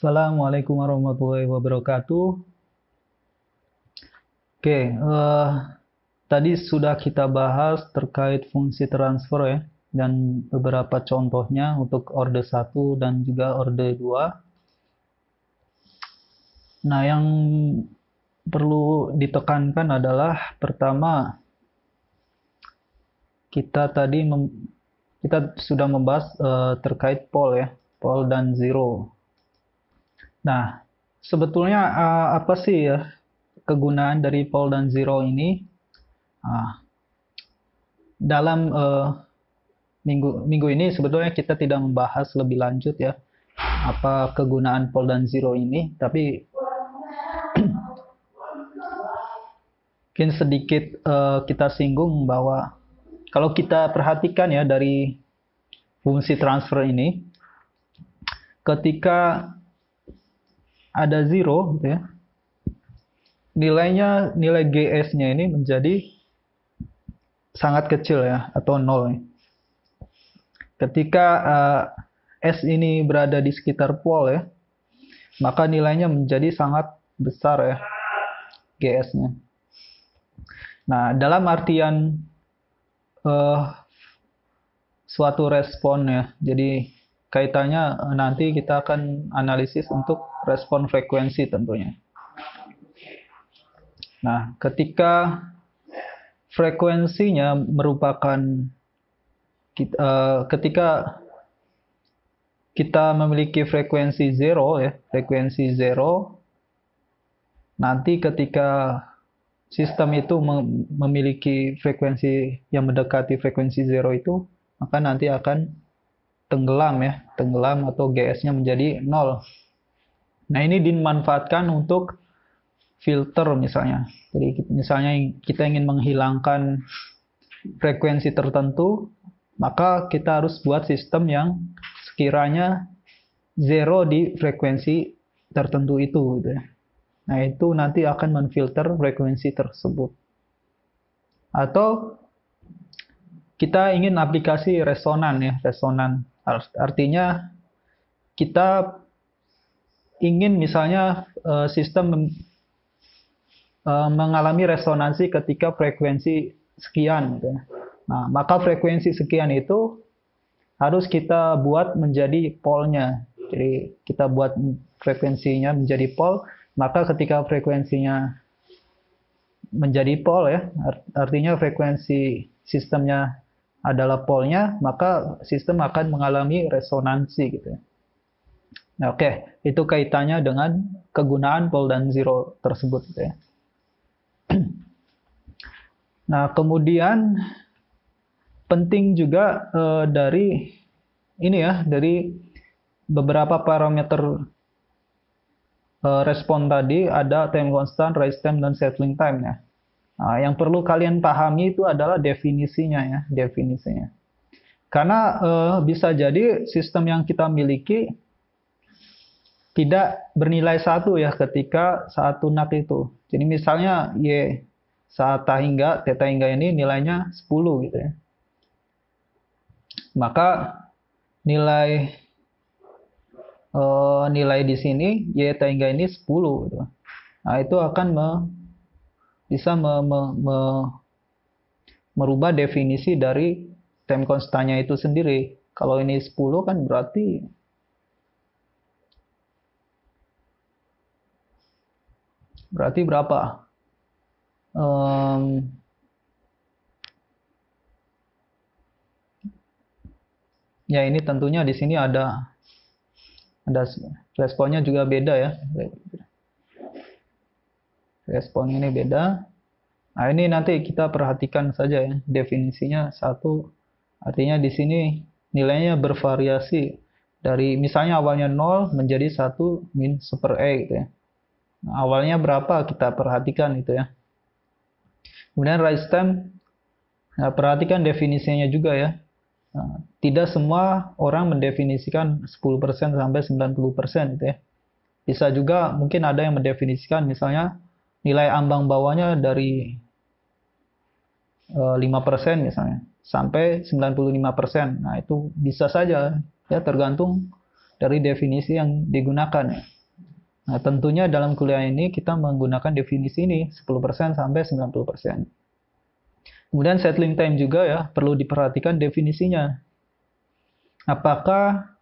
Assalamualaikum warahmatullahi wabarakatuh. Oke, uh, tadi sudah kita bahas terkait fungsi transfer ya dan beberapa contohnya untuk order 1 dan juga order 2. Nah, yang perlu ditekankan adalah pertama kita tadi kita sudah membahas uh, terkait pole ya, pol dan zero. Nah, sebetulnya uh, apa sih ya kegunaan dari pole dan zero ini? Uh, dalam uh, minggu minggu ini sebetulnya kita tidak membahas lebih lanjut ya apa kegunaan pole dan zero ini, tapi mungkin sedikit uh, kita singgung bahwa kalau kita perhatikan ya dari fungsi transfer ini, ketika ada zero gitu ya nilainya nilai GS-nya ini menjadi sangat kecil ya atau nol. Ya. Ketika uh, S ini berada di sekitar pol ya, maka nilainya menjadi sangat besar ya GS-nya. Nah, dalam artian uh, suatu respon ya, jadi kaitannya nanti kita akan analisis untuk respon frekuensi tentunya. Nah, ketika frekuensinya merupakan kita, uh, eh, ketika kita memiliki frekuensi zero ya, frekuensi zero nanti ketika sistem itu memiliki frekuensi yang mendekati frekuensi zero itu, maka nanti akan tenggelam ya, tenggelam atau GS-nya menjadi nol Nah ini dimanfaatkan untuk filter misalnya. Jadi misalnya kita ingin menghilangkan frekuensi tertentu, maka kita harus buat sistem yang sekiranya zero di frekuensi tertentu itu. Gitu ya. Nah itu nanti akan menfilter frekuensi tersebut. Atau kita ingin aplikasi resonan ya, resonan. Artinya kita ingin misalnya eh, sistem eh, mengalami resonansi ketika frekuensi sekian. Gitu ya. Nah, maka frekuensi sekian itu harus kita buat menjadi polnya. Jadi kita buat frekuensinya menjadi pol, maka ketika frekuensinya menjadi pol ya, artinya frekuensi sistemnya adalah polnya, maka sistem akan mengalami resonansi gitu ya. Nah, oke, okay. itu kaitannya dengan kegunaan pole dan zero tersebut. Ya. nah, kemudian penting juga uh, dari ini ya, dari beberapa parameter uh, respon tadi ada time constant, rise time, dan settling time ya. Nah, yang perlu kalian pahami itu adalah definisinya ya, definisinya. Karena uh, bisa jadi sistem yang kita miliki tidak bernilai satu ya ketika saat tunak itu. Jadi misalnya Y saat hingga teta hingga ini nilainya 10 gitu ya. Maka nilai e, nilai di sini Y hingga ini 10 gitu. Nah, itu akan me, bisa me, me, me, merubah definisi dari time konstanya itu sendiri. Kalau ini 10 kan berarti Berarti berapa? Um, ya ini tentunya di sini ada ada responnya juga beda ya. Respon ini beda. Nah, ini nanti kita perhatikan saja ya definisinya satu artinya di sini nilainya bervariasi dari misalnya awalnya 0 menjadi 1 min super e gitu ya awalnya berapa kita perhatikan itu ya. Kemudian rise time, nah, ya, perhatikan definisinya juga ya. ya. tidak semua orang mendefinisikan 10% sampai 90% itu ya. Bisa juga mungkin ada yang mendefinisikan misalnya nilai ambang bawahnya dari 5% e, misalnya sampai 95%. Nah, itu bisa saja ya tergantung dari definisi yang digunakan ya. Nah, tentunya dalam kuliah ini kita menggunakan definisi ini 10% sampai 90%. Kemudian settling time juga ya, perlu diperhatikan definisinya. Apakah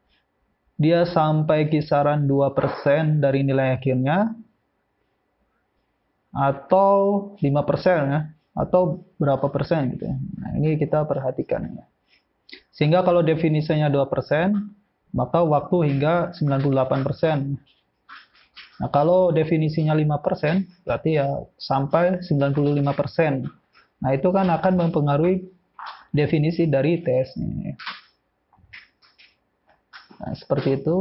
dia sampai kisaran 2% dari nilai akhirnya atau 5% ya, atau berapa persen gitu ya. Nah, ini kita perhatikan ya. Sehingga kalau definisinya 2%, maka waktu hingga 98% Nah, kalau definisinya 5%, berarti ya sampai 95%. Nah, itu kan akan mempengaruhi definisi dari ts ini. Nah, seperti itu.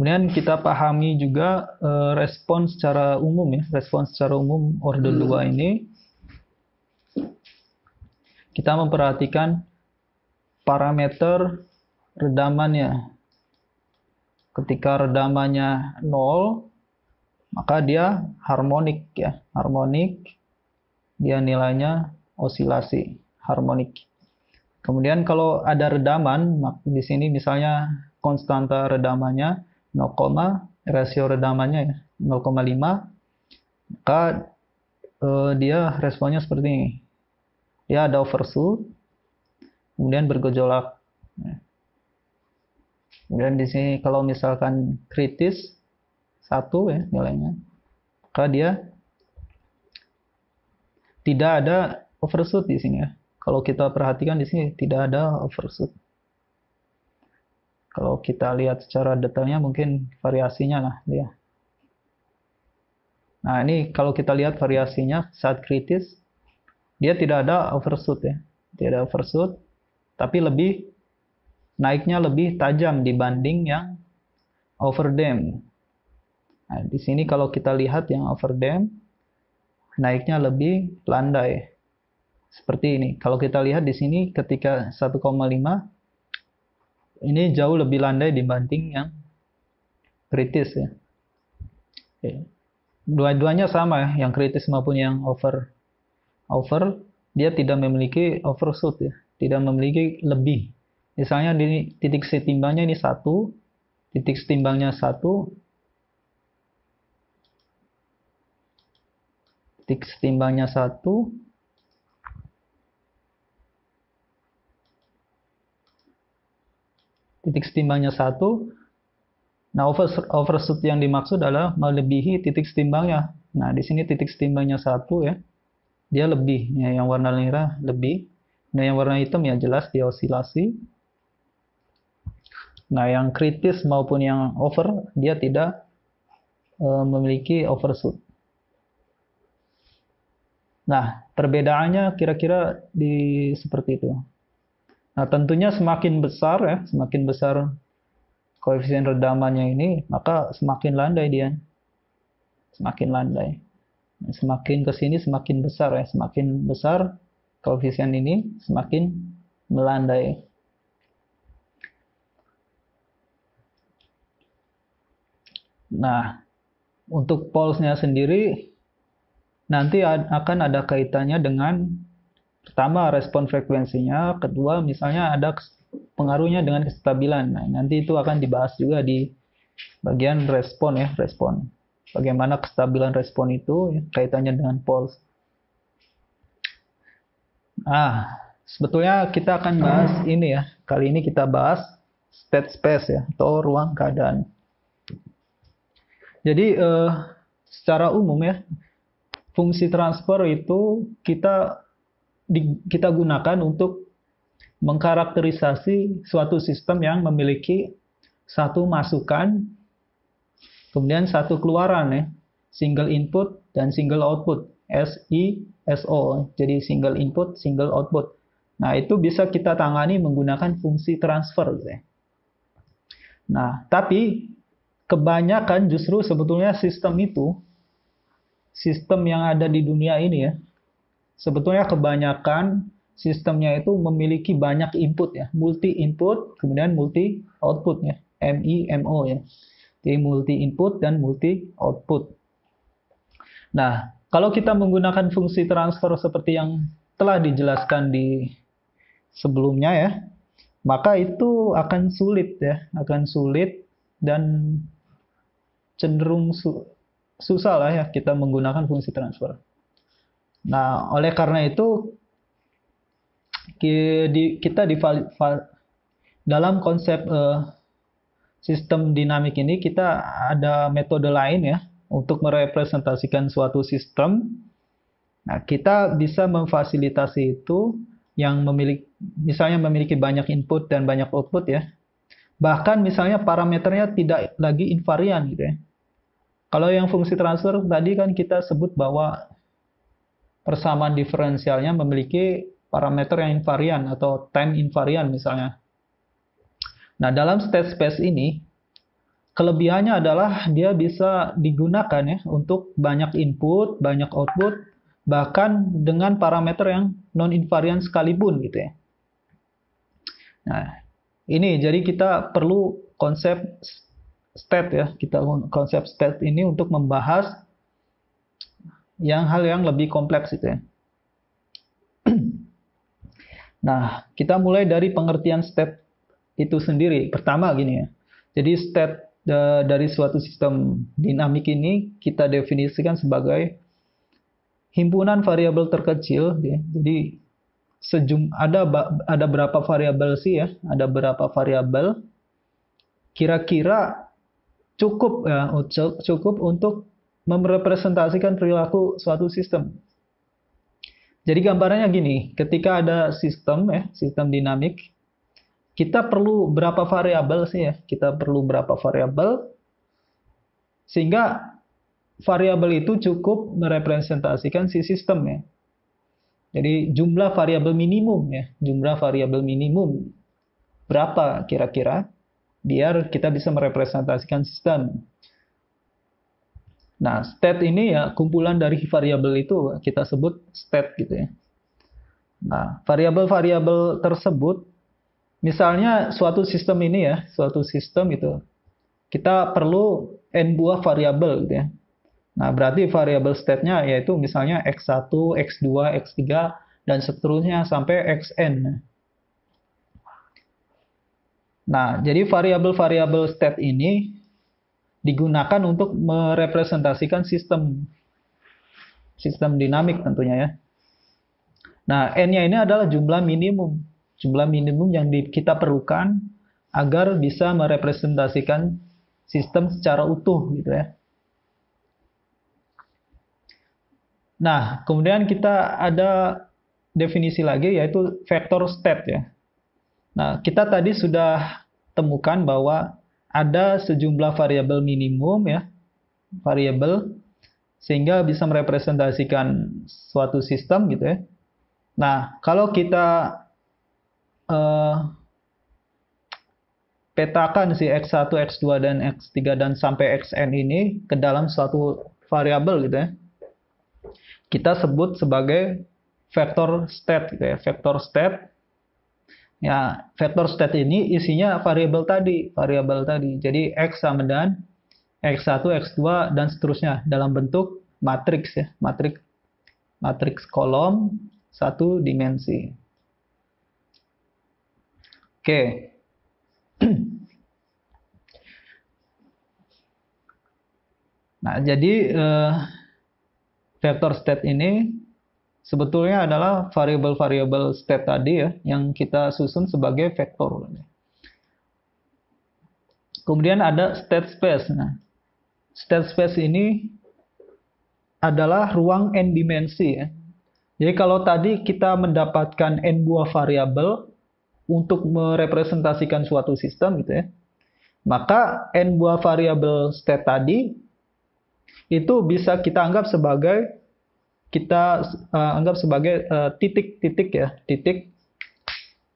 Kemudian kita pahami juga eh, respon secara umum ya, respon secara umum order 2 hmm. ini kita memperhatikan parameter redamannya. Ketika redamannya 0, maka dia harmonik ya, harmonik dia nilainya osilasi harmonik. Kemudian kalau ada redaman, di sini misalnya konstanta redamannya 0, rasio redamannya ya 0,5, maka eh, dia responnya seperti ini ya ada overshoot kemudian bergejolak ya. kemudian di sini kalau misalkan kritis satu ya nilainya maka dia tidak ada overshoot di sini ya kalau kita perhatikan di sini tidak ada overshoot kalau kita lihat secara detailnya mungkin variasinya lah dia. Nah ini kalau kita lihat variasinya saat kritis dia tidak ada overshoot ya. Tidak ada overshoot, tapi lebih naiknya lebih tajam dibanding yang overdam. Nah, di sini kalau kita lihat yang overdam naiknya lebih landai. Seperti ini. Kalau kita lihat di sini ketika 1,5 ini jauh lebih landai dibanding yang kritis ya. Dua-duanya sama ya, yang kritis maupun yang over over dia tidak memiliki overshoot ya, tidak memiliki lebih. Misalnya di titik setimbangnya ini satu, titik setimbangnya satu, titik setimbangnya satu, titik setimbangnya satu. Nah, overshoot yang dimaksud adalah melebihi titik setimbangnya. Nah, di sini titik setimbangnya satu ya dia lebih ya, yang warna merah lebih nah yang warna hitam ya jelas dia osilasi nah yang kritis maupun yang over dia tidak e, memiliki overshoot nah perbedaannya kira-kira di seperti itu nah tentunya semakin besar ya semakin besar koefisien redamannya ini maka semakin landai dia semakin landai Semakin ke sini semakin besar ya, semakin besar koefisien ini semakin melandai. Nah, untuk polsnya sendiri nanti akan ada kaitannya dengan pertama respon frekuensinya, kedua misalnya ada pengaruhnya dengan kestabilan. Nah, nanti itu akan dibahas juga di bagian respon ya, respon. Bagaimana kestabilan respon itu ya, kaitannya dengan pulse. Ah, sebetulnya kita akan bahas ini ya. Kali ini kita bahas state space ya atau ruang keadaan. Jadi eh, secara umum ya fungsi transfer itu kita di, kita gunakan untuk mengkarakterisasi suatu sistem yang memiliki satu masukan Kemudian satu keluaran ya, single input dan single output, SI, SO. Jadi single input, single output. Nah, itu bisa kita tangani menggunakan fungsi transfer ya. Nah, tapi kebanyakan justru sebetulnya sistem itu sistem yang ada di dunia ini ya. Sebetulnya kebanyakan sistemnya itu memiliki banyak input ya, multi input kemudian multi output ya, MIMO ya di multi input dan multi output. Nah, kalau kita menggunakan fungsi transfer seperti yang telah dijelaskan di sebelumnya ya, maka itu akan sulit ya, akan sulit dan cenderung su susah lah ya kita menggunakan fungsi transfer. Nah, oleh karena itu kita di dalam konsep uh, sistem dinamik ini kita ada metode lain ya untuk merepresentasikan suatu sistem. Nah, kita bisa memfasilitasi itu yang memiliki misalnya memiliki banyak input dan banyak output ya. Bahkan misalnya parameternya tidak lagi invarian gitu ya. Kalau yang fungsi transfer tadi kan kita sebut bahwa persamaan diferensialnya memiliki parameter yang invarian atau time invarian misalnya. Nah, dalam state space ini, kelebihannya adalah dia bisa digunakan ya untuk banyak input, banyak output, bahkan dengan parameter yang non-invariant sekalipun gitu ya. Nah, ini jadi kita perlu konsep state ya, kita konsep state ini untuk membahas yang hal yang lebih kompleks itu ya. Nah, kita mulai dari pengertian state itu sendiri. Pertama gini ya. Jadi state dari suatu sistem dinamik ini kita definisikan sebagai himpunan variabel terkecil. Ya. Jadi sejum ada ada berapa variabel sih ya? Ada berapa variabel? Kira-kira cukup ya, cukup untuk merepresentasikan perilaku suatu sistem. Jadi gambarannya gini, ketika ada sistem ya, sistem dinamik kita perlu berapa variabel sih ya? Kita perlu berapa variabel sehingga variabel itu cukup merepresentasikan si sistem ya. Jadi jumlah variabel minimum ya, jumlah variabel minimum berapa kira-kira biar kita bisa merepresentasikan sistem. Nah, state ini ya kumpulan dari variabel itu kita sebut state gitu ya. Nah, variabel-variabel tersebut Misalnya suatu sistem ini ya, suatu sistem itu kita perlu n buah variabel gitu ya. Nah, berarti variabel state-nya yaitu misalnya x1, x2, x3 dan seterusnya sampai xn. Nah, jadi variabel-variabel state ini digunakan untuk merepresentasikan sistem sistem dinamik tentunya ya. Nah, n-nya ini adalah jumlah minimum jumlah minimum yang di, kita perlukan agar bisa merepresentasikan sistem secara utuh gitu ya. Nah, kemudian kita ada definisi lagi yaitu vektor state ya. Nah, kita tadi sudah temukan bahwa ada sejumlah variabel minimum ya, variabel sehingga bisa merepresentasikan suatu sistem gitu ya. Nah, kalau kita Eh, petakan si X1, X2, dan X3 dan sampai Xn ini ke dalam suatu variabel gitu ya. Kita sebut sebagai vektor state gitu ya, vektor state. Ya, vektor state ini isinya variabel tadi, variabel tadi. Jadi X sama dengan X1, X2 dan seterusnya dalam bentuk matriks ya, matriks matriks kolom satu dimensi. Oke. Nah, jadi uh, eh, vektor state ini sebetulnya adalah variable variabel state tadi ya yang kita susun sebagai vektor. Kemudian ada state space. Nah, state space ini adalah ruang n dimensi ya. Jadi kalau tadi kita mendapatkan n buah variabel, untuk merepresentasikan suatu sistem gitu ya. Maka n buah variabel state tadi itu bisa kita anggap sebagai kita uh, anggap sebagai eh, titik-titik uh, ya, titik.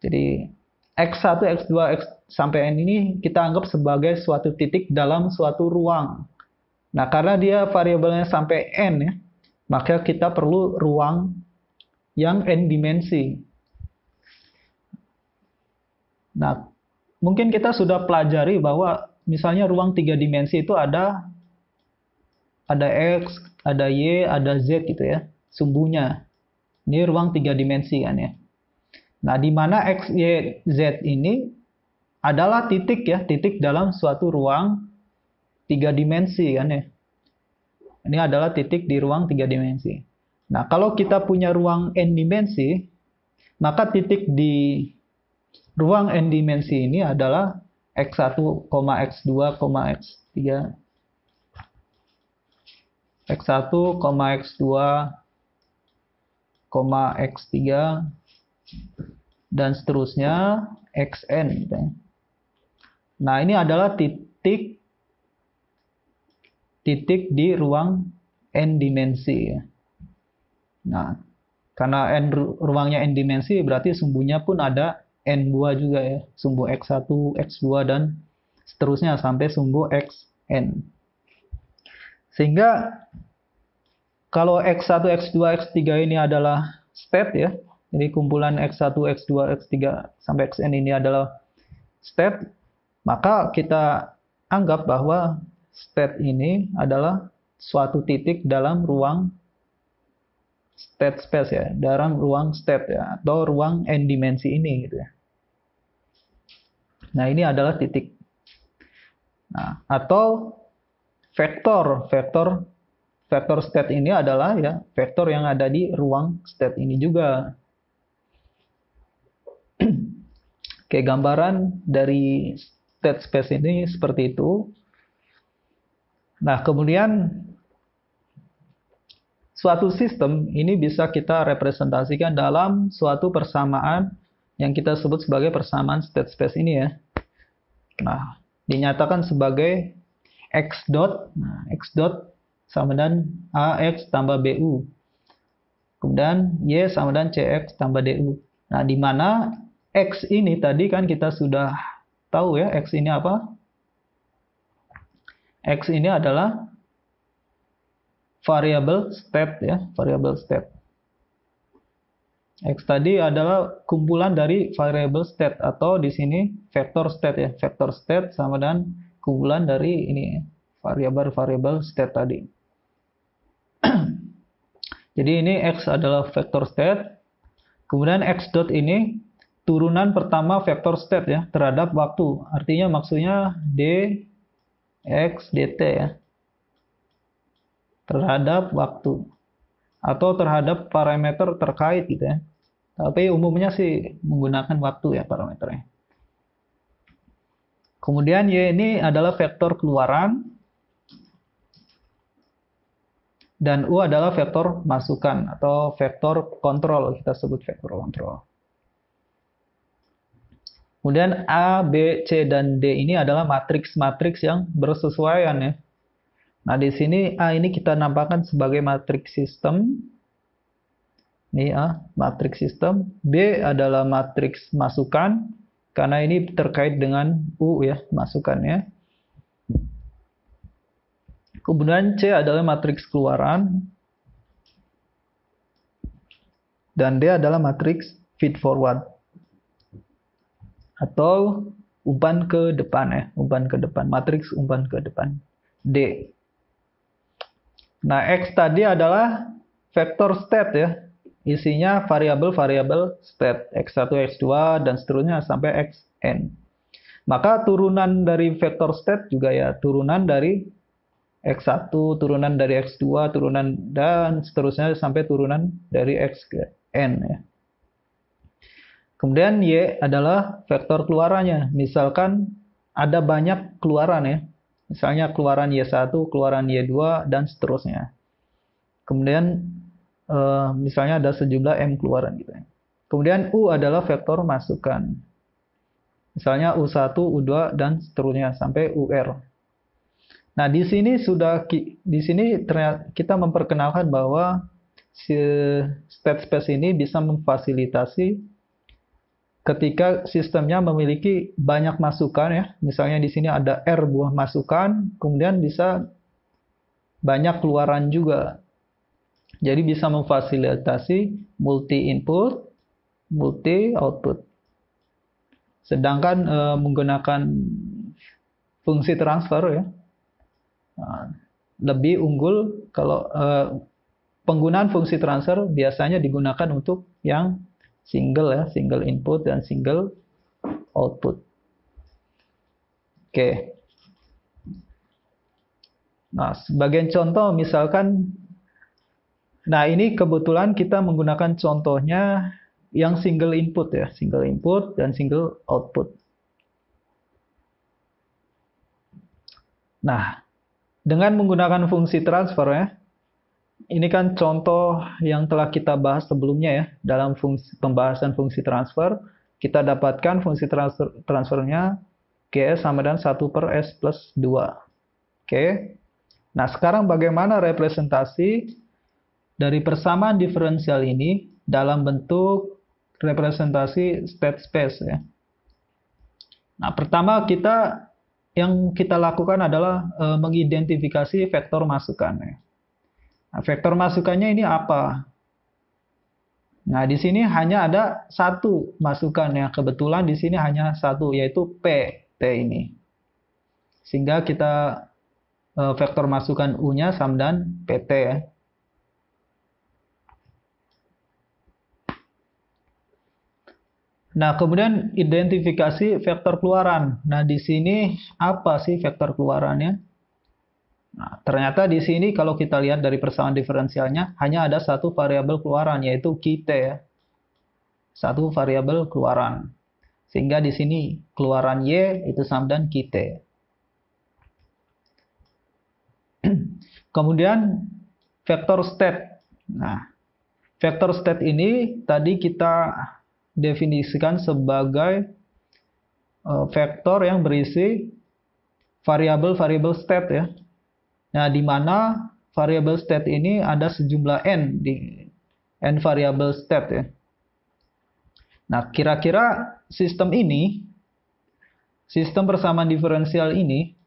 Jadi x1, x2, x sampai n ini kita anggap sebagai suatu titik dalam suatu ruang. Nah, karena dia variabelnya sampai n ya, maka kita perlu ruang yang n dimensi. Nah, mungkin kita sudah pelajari bahwa misalnya ruang tiga dimensi itu ada ada X, ada Y, ada Z gitu ya, sumbunya. Ini ruang tiga dimensi kan ya. Nah, di mana X, Y, Z ini adalah titik ya, titik dalam suatu ruang tiga dimensi kan ya. Ini adalah titik di ruang tiga dimensi. Nah, kalau kita punya ruang n dimensi, maka titik di ruang n dimensi ini adalah x1, x2, x3 x1, x2, x3 dan seterusnya xn Nah, ini adalah titik titik di ruang n dimensi Nah, karena n ruangnya n dimensi berarti sumbunya pun ada N2 juga ya, sumbu X1, X2, dan seterusnya sampai sumbu Xn. Sehingga kalau X1, X2, X3 ini adalah state ya, jadi kumpulan X1, X2, X3 sampai Xn ini adalah state, maka kita anggap bahwa state ini adalah suatu titik dalam ruang state space ya, dalam ruang state ya, atau ruang n dimensi ini gitu ya. Nah, ini adalah titik. Nah, atau vektor, vektor vektor state ini adalah ya vektor yang ada di ruang state ini juga. Oke, gambaran dari state space ini seperti itu. Nah, kemudian suatu sistem ini bisa kita representasikan dalam suatu persamaan yang kita sebut sebagai persamaan state space ini ya. Nah, dinyatakan sebagai x dot, nah, x dot sama dengan ax tambah bu. Kemudian y sama dengan cx tambah du. Nah, di mana x ini tadi kan kita sudah tahu ya, x ini apa? X ini adalah variable step ya, variable step. X tadi adalah kumpulan dari variable state atau di sini vektor state ya. Vektor state sama dengan kumpulan dari ini ya, variabel variable state tadi. Jadi ini X adalah vektor state. Kemudian X dot ini turunan pertama vektor state ya terhadap waktu. Artinya maksudnya D X DT ya terhadap waktu atau terhadap parameter terkait gitu ya. Tapi umumnya sih menggunakan waktu ya parameternya. Kemudian Y ya, ini adalah vektor keluaran dan U adalah vektor masukan atau vektor kontrol kita sebut vektor kontrol. Kemudian A, B, C, dan D ini adalah matriks-matriks yang bersesuaian ya. Nah, di sini A ah, ini kita nampakkan sebagai matriks sistem. Ini A, ah, matriks sistem. B adalah matriks masukan, karena ini terkait dengan U ya, masukannya. Kemudian C adalah matriks keluaran. Dan D adalah matriks feed forward. Atau umpan ke depan ya, umpan ke depan, matriks umpan ke depan. D. Nah, X tadi adalah vektor state ya. Isinya variabel-variabel state X1, X2, dan seterusnya sampai Xn. Maka turunan dari vektor state juga ya turunan dari X1, turunan dari X2, turunan dan seterusnya sampai turunan dari Xn ya. Kemudian Y adalah vektor keluarannya. Misalkan ada banyak keluaran ya Misalnya keluaran Y1, keluaran Y2, dan seterusnya. Kemudian uh, misalnya ada sejumlah M keluaran gitu ya. Kemudian U adalah vektor masukan. Misalnya U1, U2, dan seterusnya sampai UR. Nah, di sini sudah di sini ternyata kita memperkenalkan bahwa si state space ini bisa memfasilitasi ketika sistemnya memiliki banyak masukan ya. Misalnya di sini ada R buah masukan, kemudian bisa banyak keluaran juga. Jadi bisa memfasilitasi multi input, multi output. Sedangkan e, menggunakan fungsi transfer ya. Nah, lebih unggul kalau e, penggunaan fungsi transfer biasanya digunakan untuk yang single ya, single input dan single output. Oke. Nah, sebagian contoh misalkan nah ini kebetulan kita menggunakan contohnya yang single input ya, single input dan single output. Nah, dengan menggunakan fungsi transfer ya, ini kan contoh yang telah kita bahas sebelumnya ya dalam fungsi, pembahasan fungsi transfer. Kita dapatkan fungsi transfer, transfernya GS sama dengan 1 per S plus 2. Oke. Nah, sekarang bagaimana representasi dari persamaan diferensial ini dalam bentuk representasi state space ya. Nah, pertama kita yang kita lakukan adalah e, mengidentifikasi vektor masukan ya. Nah, vektor masukannya ini apa? Nah, di sini hanya ada satu masukan yang kebetulan di sini hanya satu yaitu P T ini. Sehingga kita e, vektor masukan U-nya sama dan PT ya. Nah, kemudian identifikasi vektor keluaran. Nah, di sini apa sih vektor keluarannya? Nah, ternyata di sini kalau kita lihat dari persamaan diferensialnya hanya ada satu variabel keluaran yaitu kita ya. Satu variabel keluaran. Sehingga di sini keluaran y itu sama dengan kita. Kemudian vektor state. Nah, vektor state ini tadi kita definisikan sebagai eh, vektor yang berisi variabel-variabel state ya Nah, di mana variable state ini ada sejumlah n di n variable state ya. Nah, kira-kira sistem ini sistem persamaan diferensial ini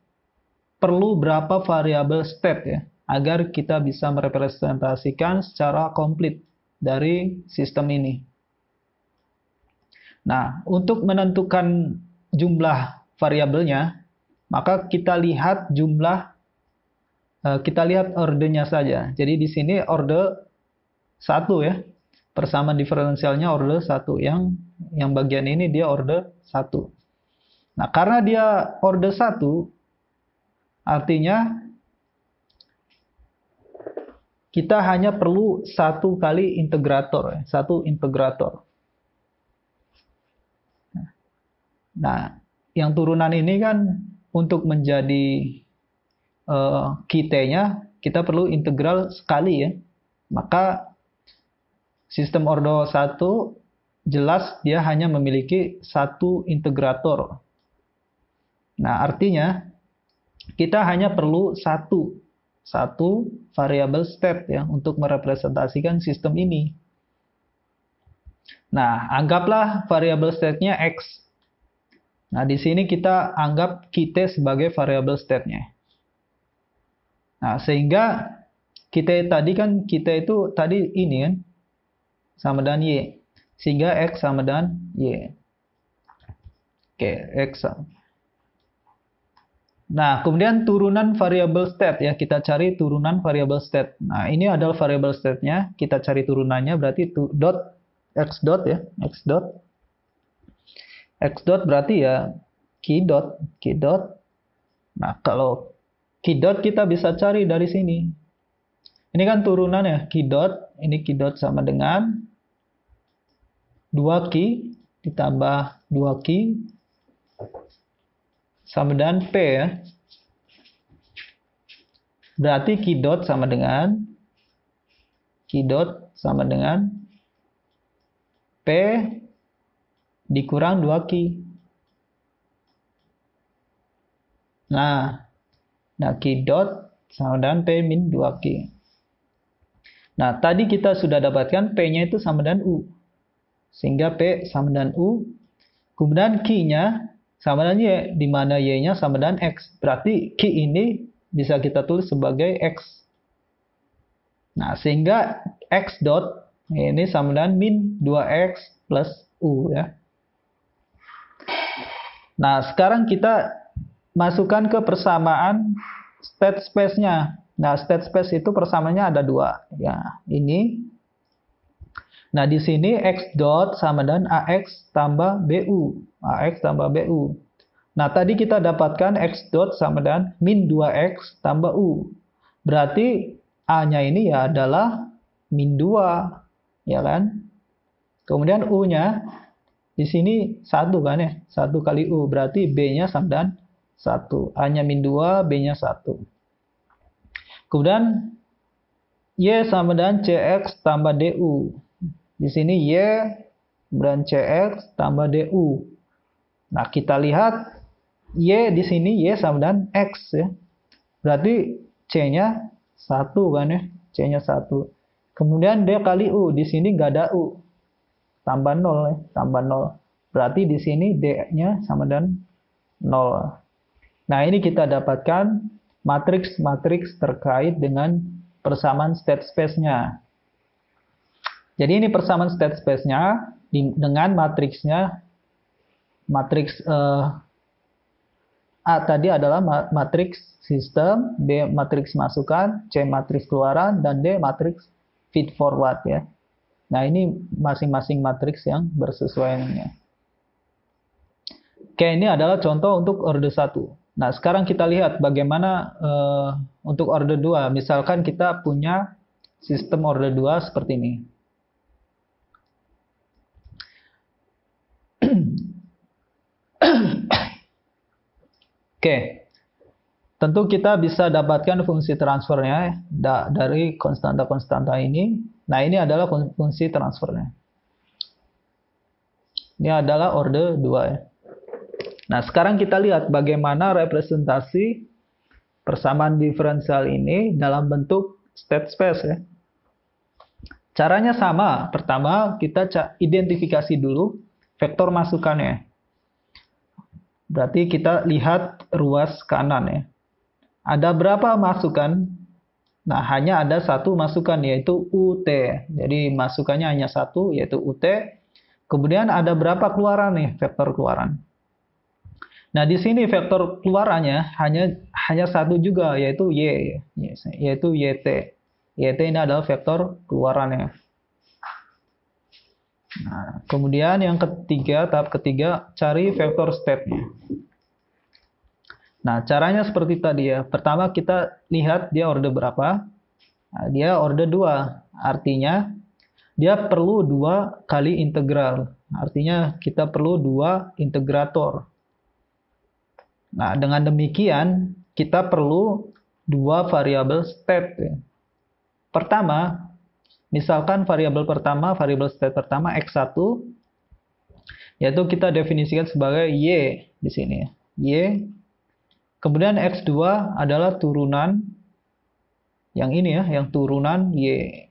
perlu berapa variable state ya agar kita bisa merepresentasikan secara komplit dari sistem ini. Nah, untuk menentukan jumlah variabelnya, maka kita lihat jumlah Eh, kita lihat ordenya saja. Jadi di sini order satu ya. Persamaan diferensialnya order satu yang yang bagian ini dia order satu. Nah, karena dia order satu artinya kita hanya perlu satu kali integrator, ya, satu integrator. Nah, yang turunan ini kan untuk menjadi uh, eh, kitanya kita perlu integral sekali ya. Maka sistem ordo 1 jelas dia hanya memiliki satu integrator. Nah, artinya kita hanya perlu satu satu variabel state ya untuk merepresentasikan sistem ini. Nah, anggaplah variabel state-nya x. Nah, di sini kita anggap kita sebagai variabel state-nya. Nah, sehingga kita tadi kan kita itu tadi ini kan sama dengan y. Sehingga x sama dengan y. Oke, x Nah, kemudian turunan variabel state ya, kita cari turunan variabel state. Nah, ini adalah variabel state-nya, kita cari turunannya berarti tu, dot x dot ya, x dot. X dot berarti ya key dot, key dot. Nah, kalau Kidot kita bisa cari dari sini. Ini kan turunan ya, kidot. Ini kidot sama dengan 2 ki ditambah 2 ki sama dengan P ya. Berarti kidot sama dengan kidot sama dengan P dikurang 2 ki. Nah, Nah, Q dot sama dengan P min 2Q. Nah, tadi kita sudah dapatkan P-nya itu sama dengan U. Sehingga P sama dengan U. Kemudian Q-nya sama dengan Y, di mana Y-nya sama dengan X. Berarti Q ini bisa kita tulis sebagai X. Nah, sehingga X dot ini sama dengan min 2X plus U ya. Nah, sekarang kita masukkan ke persamaan state space-nya. Nah, state space itu persamaannya ada dua. Ya, ini. Nah, di sini X dot sama dengan AX tambah BU. AX tambah BU. Nah, tadi kita dapatkan X dot sama dengan min 2X tambah U. Berarti A-nya ini ya adalah min 2. Ya kan? Kemudian U-nya di sini satu kan ya. Satu kali U. Berarti B-nya sama dengan 1. A-nya min 2, B-nya 1. Kemudian Y sama dengan CX tambah DU. Di sini Y dan CX tambah DU. Nah, kita lihat Y di sini Y sama dengan X ya. Berarti C-nya 1 kan ya. C-nya 1. Kemudian D kali U. Di sini nggak ada U. Tambah 0 ya. Tambah 0. Berarti di sini D-nya sama dengan 0. Nah, ini kita dapatkan matriks-matriks terkait dengan persamaan state space-nya. Jadi ini persamaan state space-nya dengan matriksnya matriks uh, A tadi adalah matriks sistem, B matriks masukan, C matriks keluaran dan D matriks feed forward ya. Nah, ini masing-masing matriks yang bersesuaiannya. Oke, ini adalah contoh untuk order 1. Nah, sekarang kita lihat bagaimana uh, untuk order 2. Misalkan kita punya sistem order 2 seperti ini. Oke. Tentu kita bisa dapatkan fungsi transfernya eh, da dari konstanta-konstanta ini. Nah, ini adalah fungsi transfernya. Ini adalah order 2 ya. Nah, sekarang kita lihat bagaimana representasi persamaan diferensial ini dalam bentuk state space ya. Caranya sama. Pertama, kita identifikasi dulu vektor masukannya. Berarti kita lihat ruas kanan ya. Ada berapa masukan? Nah, hanya ada satu masukan yaitu UT. Jadi masukannya hanya satu yaitu UT. Kemudian ada berapa keluaran nih vektor keluaran? Nah, di sini vektor keluarannya hanya hanya satu juga yaitu y yaitu yt. Yt ini adalah vektor keluarannya. Nah, kemudian yang ketiga, tahap ketiga cari vektor stepnya. Nah, caranya seperti tadi ya. Pertama kita lihat dia order berapa. Nah, dia order 2. Artinya dia perlu dua kali integral. Artinya kita perlu dua integrator. Nah, dengan demikian kita perlu dua variabel state. Ya. Pertama, misalkan variabel pertama, variabel state pertama x1 yaitu kita definisikan sebagai y di sini. Ya. Y. Kemudian x2 adalah turunan yang ini ya, yang turunan y.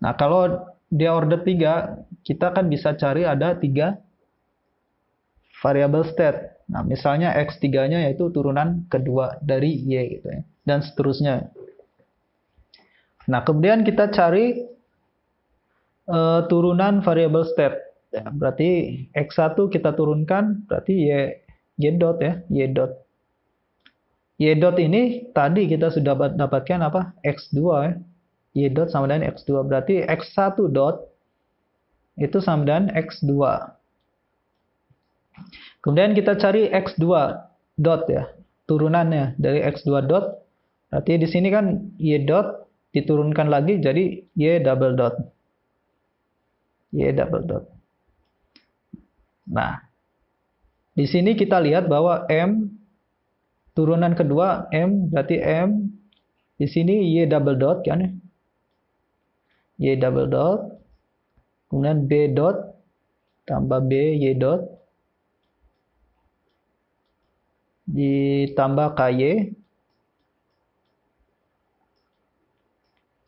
Nah, kalau dia order 3, kita kan bisa cari ada tiga variabel state. Nah, misalnya X3-nya yaitu turunan kedua dari Y gitu ya. Dan seterusnya. Nah, kemudian kita cari uh, turunan variabel state. Ya, berarti X1 kita turunkan, berarti Y, Y dot ya, Y dot. Y dot ini tadi kita sudah dapatkan apa? X2 ya. Y dot sama dengan X2. Berarti X1 dot itu sama dengan X2 Kemudian kita cari X2 dot ya, turunannya dari X2 dot. Berarti di sini kan Y dot diturunkan lagi jadi Y double dot. Y double dot. Nah, di sini kita lihat bahwa M turunan kedua M berarti M di sini Y double dot kan ya? Y double dot kemudian B dot tambah B Y dot ditambah KY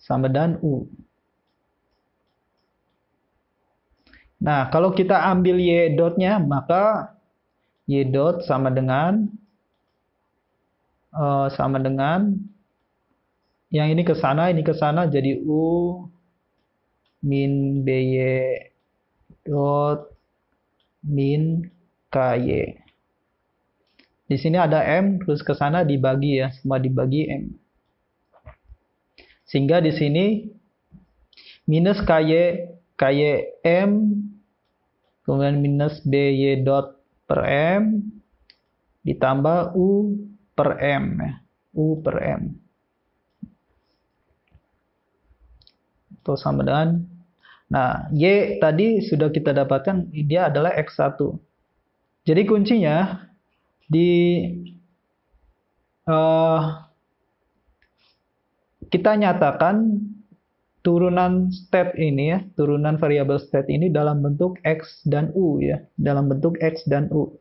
sama dengan U. Nah, kalau kita ambil Y dotnya, maka Y dot sama dengan uh, sama dengan yang ini ke sana, ini ke sana jadi U min BY dot min KY. Di sini ada M, terus ke sana dibagi ya, semua dibagi M. Sehingga di sini minus KY, KY M, kemudian minus BY dot per M, ditambah U per M ya. U per M. Atau sama dengan Nah, Y tadi sudah kita dapatkan, dia adalah X1. Jadi kuncinya, di uh, kita nyatakan turunan state ini ya, turunan variabel state ini dalam bentuk x dan u ya, dalam bentuk x dan u.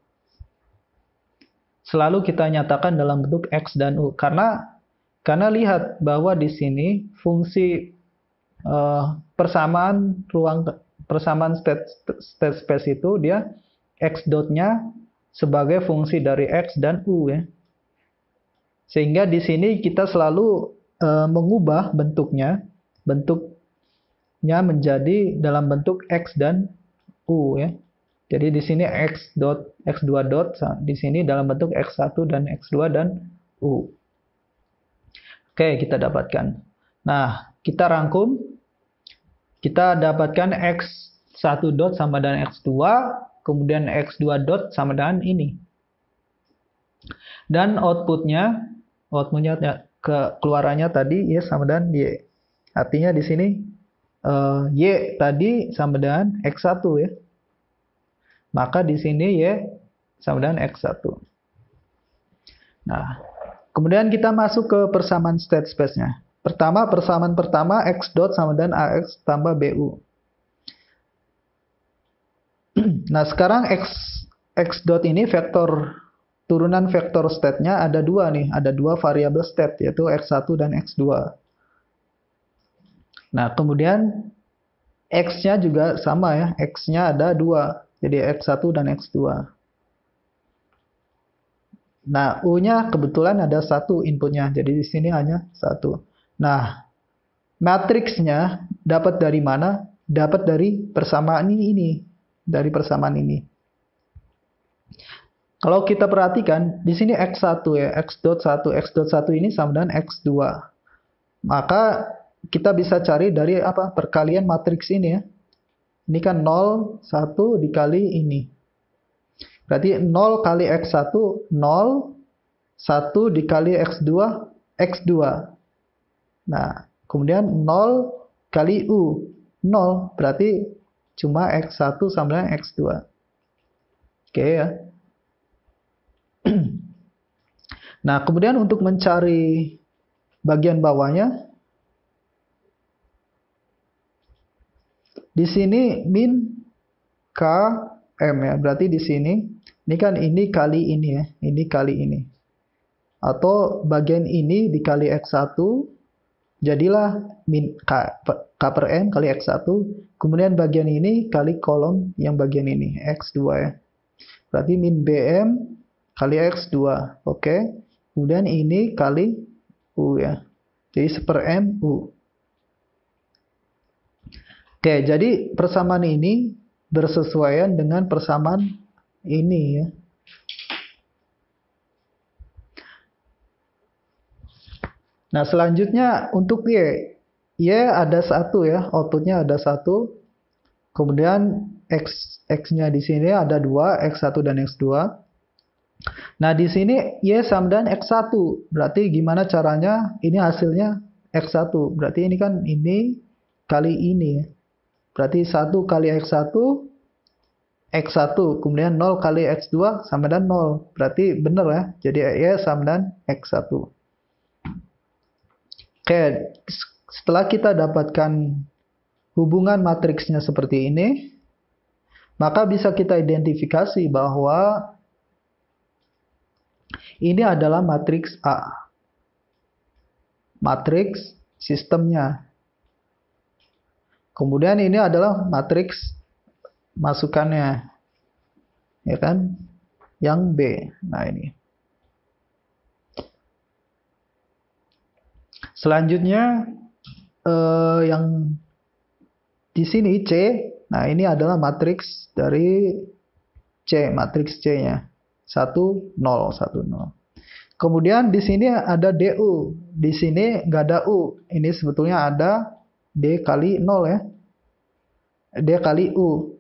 Selalu kita nyatakan dalam bentuk x dan u karena karena lihat bahwa di sini fungsi uh, persamaan ruang persamaan state, state space itu dia x dotnya sebagai fungsi dari X dan U ya. Sehingga di sini kita selalu e, mengubah bentuknya, bentuknya menjadi dalam bentuk X dan U ya. Jadi di sini X dot, X2 dot, di sini dalam bentuk X1 dan X2 dan U. Oke, kita dapatkan. Nah, kita rangkum. Kita dapatkan X1 dot sama dengan X2 kemudian X2 dot sama dengan ini. Dan outputnya, outputnya ke ya, keluarannya tadi ya sama dengan Y. Artinya di sini eh, Y tadi sama dengan X1 ya. Maka di sini Y sama dengan X1. Nah, kemudian kita masuk ke persamaan state space-nya. Pertama, persamaan pertama X dot sama dengan AX tambah BU. nah sekarang x x dot ini vektor turunan vektor state-nya ada dua nih, ada dua variabel state yaitu x1 dan x2. Nah, kemudian x-nya juga sama ya, x-nya ada dua, jadi x1 dan x2. Nah, U-nya kebetulan ada satu inputnya, jadi di sini hanya satu. Nah, matriksnya dapat dari mana? Dapat dari persamaan ini, ini dari persamaan ini. Kalau kita perhatikan, di sini X1 ya, X.1, X.1 ini sama dengan X2. Maka kita bisa cari dari apa perkalian matriks ini ya. Ini kan 0, 1 dikali ini. Berarti 0 kali X1, 0, 1 dikali X2, X2. Nah, kemudian 0 kali U, 0. Berarti cuma X1 sama dengan X2. Oke okay, ya. nah, kemudian untuk mencari bagian bawahnya, di sini min K M ya, berarti di sini, ini kan ini kali ini ya, ini kali ini. Atau bagian ini dikali X1, Jadilah min K, K per N kali X1, kemudian bagian ini kali kolom yang bagian ini, X2 ya. Berarti min BM kali X2, oke. Okay. Kemudian ini kali U ya. Jadi seper per M U. Oke, jadi persamaan ini bersesuaian dengan persamaan ini ya. Nah selanjutnya untuk Y, Y ada satu ya, outputnya ada satu. Kemudian X, X-nya di sini ada dua, X1 dan X2. Nah di sini Y sama dan X1, berarti gimana caranya ini hasilnya X1. Berarti ini kan ini kali ini. Berarti 1 kali X1, X1, kemudian 0 kali X2 sama dan 0. Berarti benar ya, jadi Y sama dan X1. Oke, setelah kita dapatkan hubungan matriksnya seperti ini, maka bisa kita identifikasi bahwa ini adalah matriks A. Matriks sistemnya. Kemudian ini adalah matriks masukannya. Ya kan? Yang B. Nah, ini. Selanjutnya eh, yang di sini C, nah ini adalah matriks dari C, matriks C-nya. 1 0 1 0. Kemudian di sini ada DU. Di sini nggak ada U. Ini sebetulnya ada D kali 0 ya. D kali U.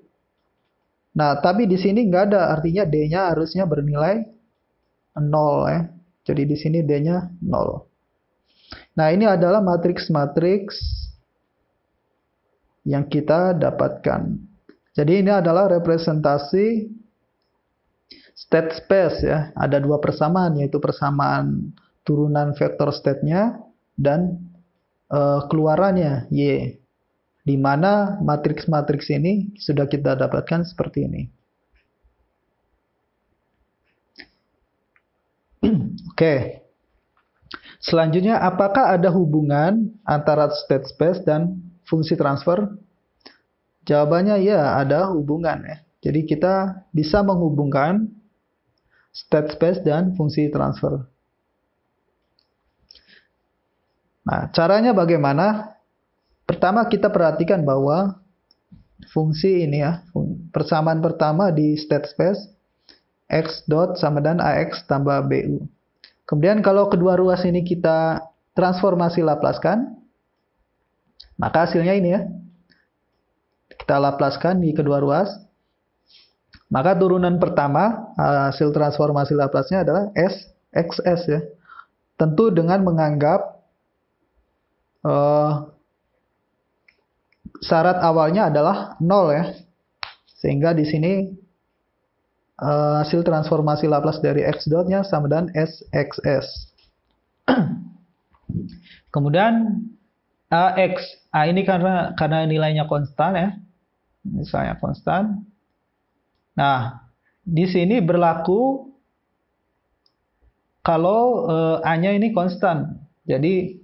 Nah, tapi di sini nggak ada. Artinya D-nya harusnya bernilai 0 ya. Jadi di sini D-nya 0. Nah, ini adalah matriks-matriks yang kita dapatkan. Jadi ini adalah representasi state space ya. Ada dua persamaan yaitu persamaan turunan vektor state-nya dan uh, keluarannya Y. Di mana matriks-matriks ini sudah kita dapatkan seperti ini. Oke. Okay. Selanjutnya, apakah ada hubungan antara state space dan fungsi transfer? Jawabannya ya, ada hubungan ya. Jadi kita bisa menghubungkan state space dan fungsi transfer. Nah, caranya bagaimana? Pertama kita perhatikan bahwa fungsi ini ya, persamaan pertama di state space x dot sama dengan ax tambah bu. Kemudian kalau kedua ruas ini kita transformasi laplaskan, maka hasilnya ini ya. Kita laplaskan di kedua ruas. Maka turunan pertama hasil transformasi laplasnya adalah S XS ya. Tentu dengan menganggap uh, syarat awalnya adalah 0 ya. Sehingga di sini uh, hasil transformasi Laplace dari x dotnya sama dengan s sxs. Kemudian uh, x, a ini karena karena nilainya konstan ya, misalnya konstan. Nah, di sini berlaku kalau uh, a-nya ini konstan. Jadi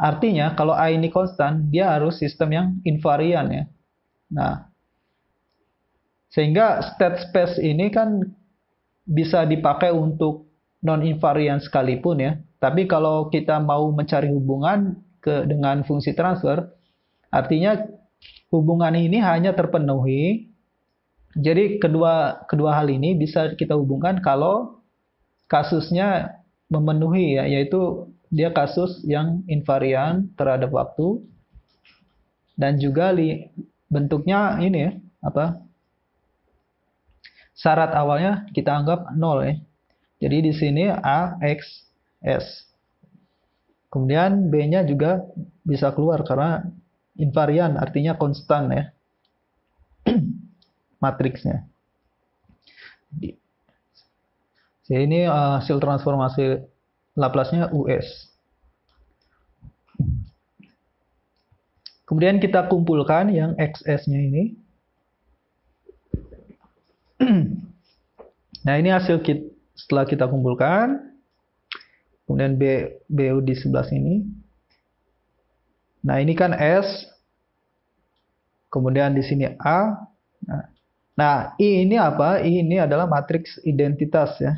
artinya kalau a ini konstan, dia harus sistem yang invarian ya. Nah, sehingga state space ini kan bisa dipakai untuk non-invariant sekalipun ya. Tapi kalau kita mau mencari hubungan ke dengan fungsi transfer, artinya hubungan ini hanya terpenuhi. Jadi kedua kedua hal ini bisa kita hubungkan kalau kasusnya memenuhi ya, yaitu dia kasus yang invariant terhadap waktu dan juga li, bentuknya ini ya, apa Syarat awalnya kita anggap 0 ya. Jadi di sini A, X, S. Kemudian B-nya juga bisa keluar karena invarian artinya konstan ya. Matriksnya. Jadi ini eh, hasil transformasi Laplace-nya US. Kemudian kita kumpulkan yang XS-nya ini. nah ini hasil kita setelah kita kumpulkan. Kemudian B, BU di sebelah sini. Nah ini kan S. Kemudian di sini A. Nah, nah I ini apa? I ini adalah matriks identitas ya.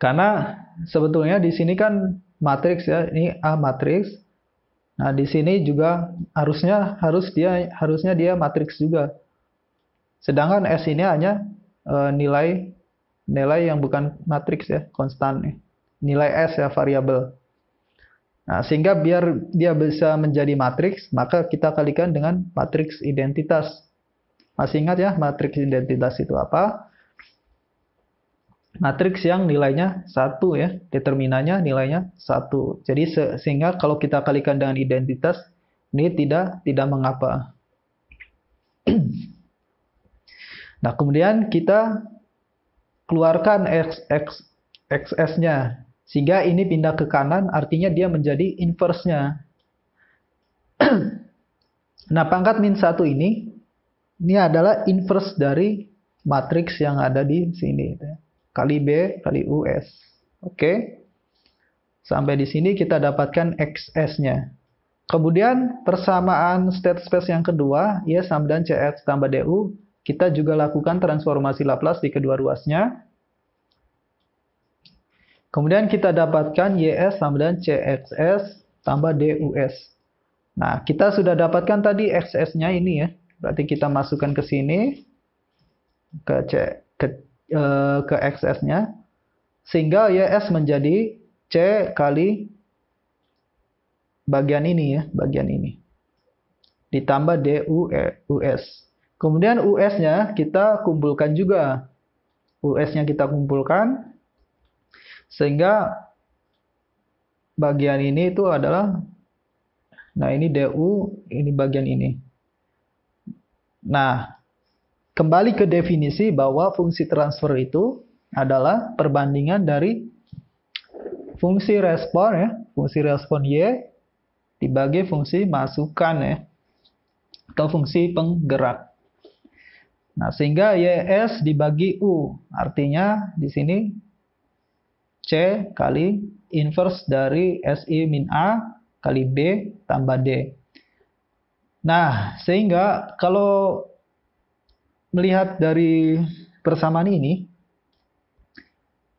Karena sebetulnya di sini kan matriks ya, ini A matriks. Nah, di sini juga harusnya harus dia harusnya dia matriks juga. Sedangkan S ini hanya uh, nilai nilai yang bukan matriks ya, konstan. Nih. Nilai S ya variabel. Nah, sehingga biar dia bisa menjadi matriks, maka kita kalikan dengan matriks identitas. Masih ingat ya, matriks identitas itu apa? Matriks yang nilainya satu ya, determinannya nilainya satu. Jadi se sehingga kalau kita kalikan dengan identitas, ini tidak tidak mengapa. Nah, kemudian kita keluarkan x, x, XS-nya. Sehingga ini pindah ke kanan, artinya dia menjadi inverse-nya. nah, pangkat min 1 ini, ini adalah inverse dari matriks yang ada di sini. Gitu ya. Kali B, kali US. Oke. Sampai di sini kita dapatkan XS-nya. Kemudian persamaan state space yang kedua, Y sama dengan CS tambah DU. Kita juga lakukan transformasi Laplace di kedua ruasnya. Kemudian kita dapatkan YS sama dengan CXS tambah DUS. Nah, kita sudah dapatkan tadi XS-nya ini ya. Berarti kita masukkan ke sini, ke, C, ke, eh, ke XS-nya. Sehingga YS menjadi C kali bagian ini ya, bagian ini. Ditambah DUS. E, Kemudian US-nya kita kumpulkan juga. US-nya kita kumpulkan sehingga bagian ini itu adalah nah ini DU, ini bagian ini. Nah, kembali ke definisi bahwa fungsi transfer itu adalah perbandingan dari fungsi respon ya, fungsi respon Y dibagi fungsi masukan ya atau fungsi penggerak. Nah, sehingga YS dibagi U. Artinya di sini C kali inverse dari SI min A kali B tambah D. Nah, sehingga kalau melihat dari persamaan ini,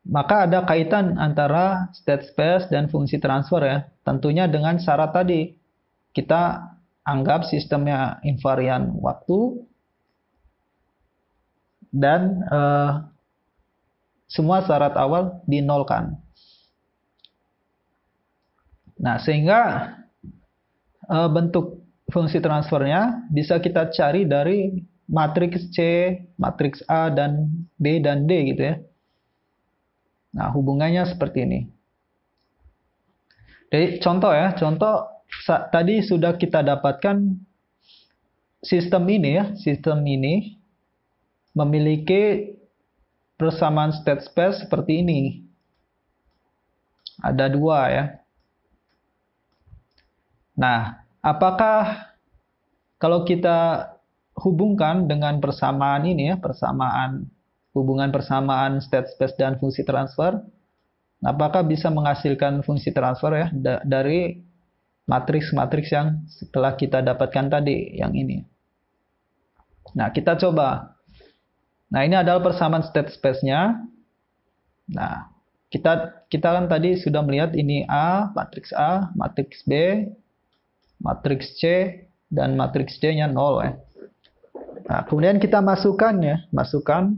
maka ada kaitan antara state space dan fungsi transfer ya. Tentunya dengan syarat tadi, kita anggap sistemnya invarian waktu, dan uh, semua syarat awal dinolkan. Nah, sehingga uh, bentuk fungsi transfernya bisa kita cari dari matriks C, matriks A, dan B, dan D gitu ya. Nah, hubungannya seperti ini. Jadi contoh ya, contoh tadi sudah kita dapatkan sistem ini ya, sistem ini memiliki persamaan state space seperti ini. Ada dua ya. Nah, apakah kalau kita hubungkan dengan persamaan ini ya, persamaan hubungan persamaan state space dan fungsi transfer, apakah bisa menghasilkan fungsi transfer ya da dari matriks-matriks yang setelah kita dapatkan tadi yang ini. Nah, kita coba Nah, ini adalah persamaan state space-nya. Nah, kita kita kan tadi sudah melihat ini A, matriks A, matriks B, matriks C, dan matriks D-nya 0 ya. Nah, kemudian kita masukkan ya, masukkan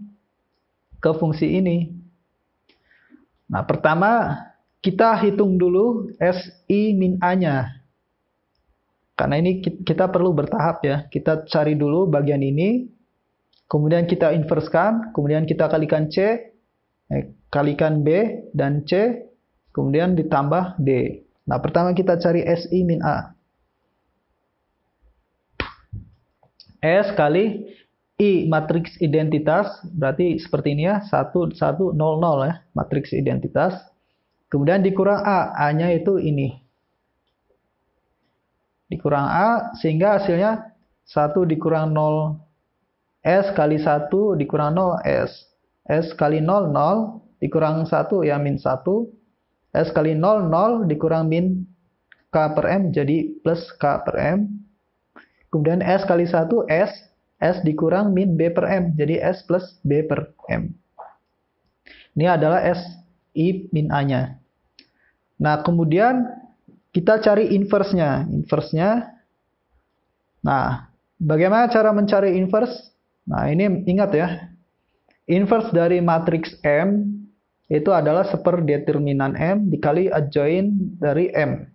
ke fungsi ini. Nah, pertama kita hitung dulu SI min A-nya. Karena ini kita perlu bertahap ya. Kita cari dulu bagian ini, Kemudian kita inverskan, kemudian kita kalikan C, eh, kalikan B dan C, kemudian ditambah D. Nah, pertama kita cari SI min A. S kali I matriks identitas, berarti seperti ini ya, 1, 1, 0, 0 ya, matriks identitas. Kemudian dikurang A, A-nya itu ini. Dikurang A, sehingga hasilnya 1 dikurang 0, S kali 1 dikurang 0 S. S kali 0 0 dikurang 1 ya min 1. S kali 0 0 dikurang min K per M jadi plus K per M. Kemudian S kali 1 S. S dikurang min B per M jadi S plus B per M. Ini adalah S I min A-nya. Nah, kemudian kita cari inverse-nya. Inverse-nya. Nah, bagaimana cara mencari inverse? Nah, ini ingat ya. Inverse dari matriks M itu adalah seper determinan M dikali adjoint dari M.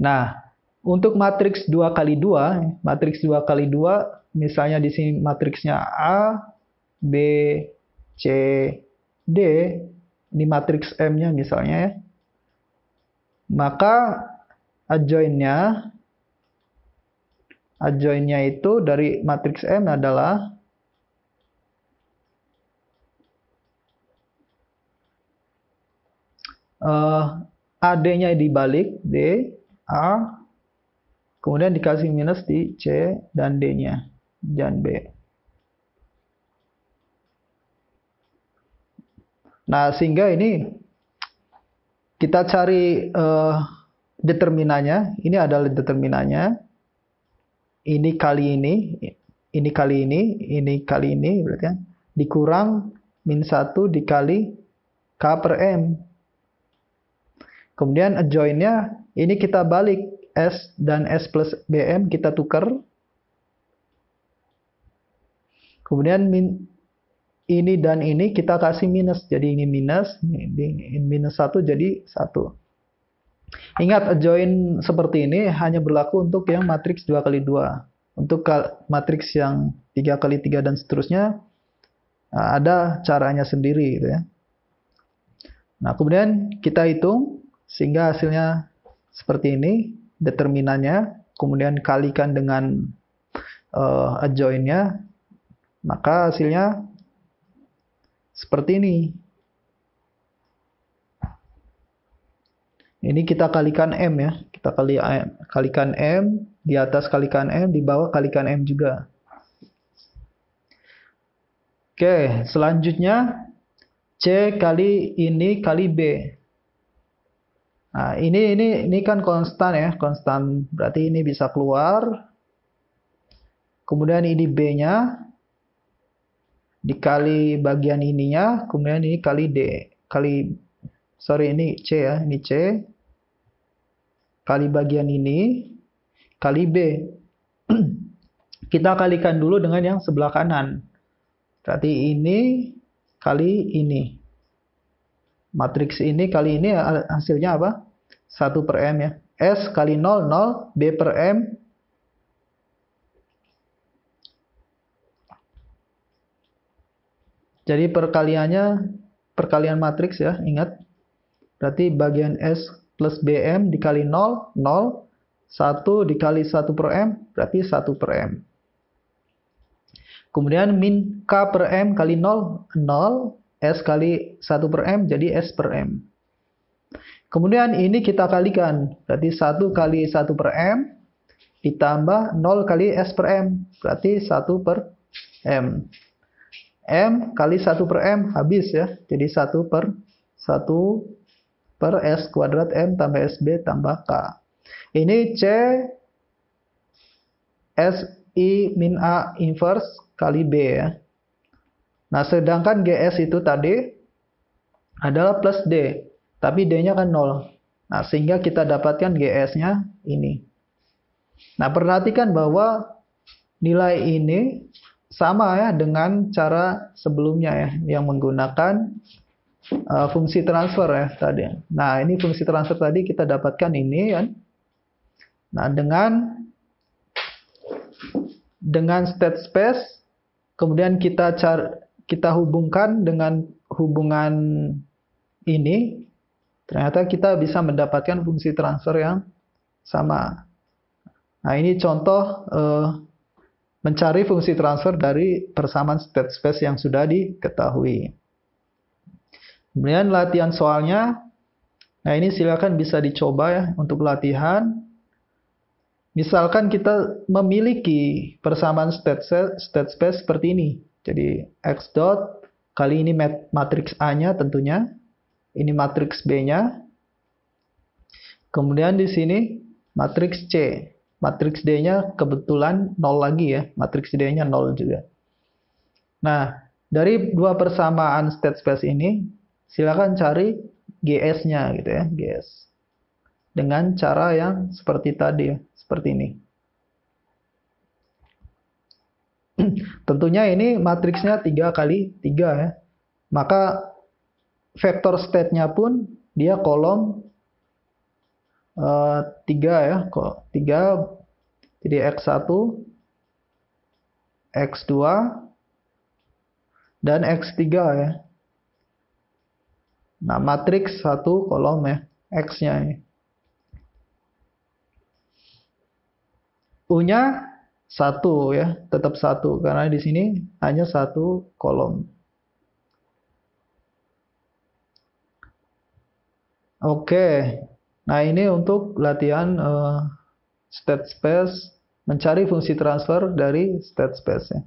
Nah, untuk matriks 2 kali 2, matriks 2 kali 2 misalnya di sini matriksnya A, B, C, D, ini matriks M-nya misalnya ya. Maka adjoinnya adjoinnya itu dari matriks M adalah uh, eh, AD-nya dibalik D, A, kemudian dikasih minus di C dan D-nya, dan B. Nah, sehingga ini kita cari uh, eh, determinannya, ini adalah determinannya ini kali ini, ini kali ini, ini kali ini, berarti kan dikurang min 1 dikali K per M. Kemudian adjoinnya ini kita balik S dan S plus BM kita tukar. Kemudian min, ini dan ini kita kasih minus. Jadi ini minus, ini minus 1 jadi 1. Ingat, join seperti ini hanya berlaku untuk yang matriks 2 kali 2. Untuk matriks yang 3 kali 3 dan seterusnya, ada caranya sendiri gitu ya. Nah, kemudian kita hitung sehingga hasilnya seperti ini, determinannya, kemudian kalikan dengan uh, e, adjoinnya, maka hasilnya seperti ini. Ini kita kalikan M ya. Kita kali eh, kalikan M, di atas kalikan M, di bawah kalikan M juga. Oke, selanjutnya C kali ini kali B. Nah, ini ini ini kan konstan ya, konstan. Berarti ini bisa keluar. Kemudian ini B-nya dikali bagian ininya, kemudian ini kali D. Kali sorry ini C ya, ini C kali bagian ini kali B. Kita kalikan dulu dengan yang sebelah kanan. Berarti ini kali ini. Matriks ini kali ini hasilnya apa? 1 per M ya. S kali 0, 0. B per M. Jadi perkaliannya, perkalian matriks ya, ingat. Berarti bagian S plus BM dikali 0, 0. 1 dikali 1 per M, berarti 1 per M. Kemudian min K per M kali 0, 0. S kali 1 per M, jadi S per M. Kemudian ini kita kalikan, berarti 1 kali 1 per M ditambah 0 kali S per M, berarti 1 per M. M kali 1 per M habis ya, jadi 1 per 1 per S kuadrat M tambah SB tambah K. Ini C SI min A inverse kali B ya. Nah, sedangkan GS itu tadi adalah plus D, tapi D-nya kan 0. Nah, sehingga kita dapatkan GS-nya ini. Nah, perhatikan bahwa nilai ini sama ya dengan cara sebelumnya ya, yang menggunakan uh, fungsi transfer ya tadi. Nah, ini fungsi transfer tadi kita dapatkan ini ya. Nah, dengan dengan state space kemudian kita car, kita hubungkan dengan hubungan ini ternyata kita bisa mendapatkan fungsi transfer yang sama. Nah, ini contoh uh, mencari fungsi transfer dari persamaan state space yang sudah diketahui. Kemudian latihan soalnya. Nah, ini silakan bisa dicoba ya untuk latihan. Misalkan kita memiliki persamaan state, state space seperti ini. Jadi X dot, kali ini matriks A-nya tentunya. Ini matriks B-nya. Kemudian di sini matriks C. Matriks D-nya kebetulan nol lagi ya. Matriks D-nya nol juga. Nah, dari dua persamaan state space ini, silakan cari GS-nya gitu ya, GS. Dengan cara yang seperti tadi, seperti ini. Tentunya ini matriksnya 3 kali 3 ya. Maka vektor state-nya pun dia kolom uh, eh, 3 ya, kok 3 jadi x1 x2 dan x3 ya. Nah, matriks satu kolom ya, X-nya. U-nya satu ya, tetap satu karena di sini hanya satu kolom. Oke, nah ini untuk latihan uh, eh, state space, mencari fungsi transfer dari state space ya.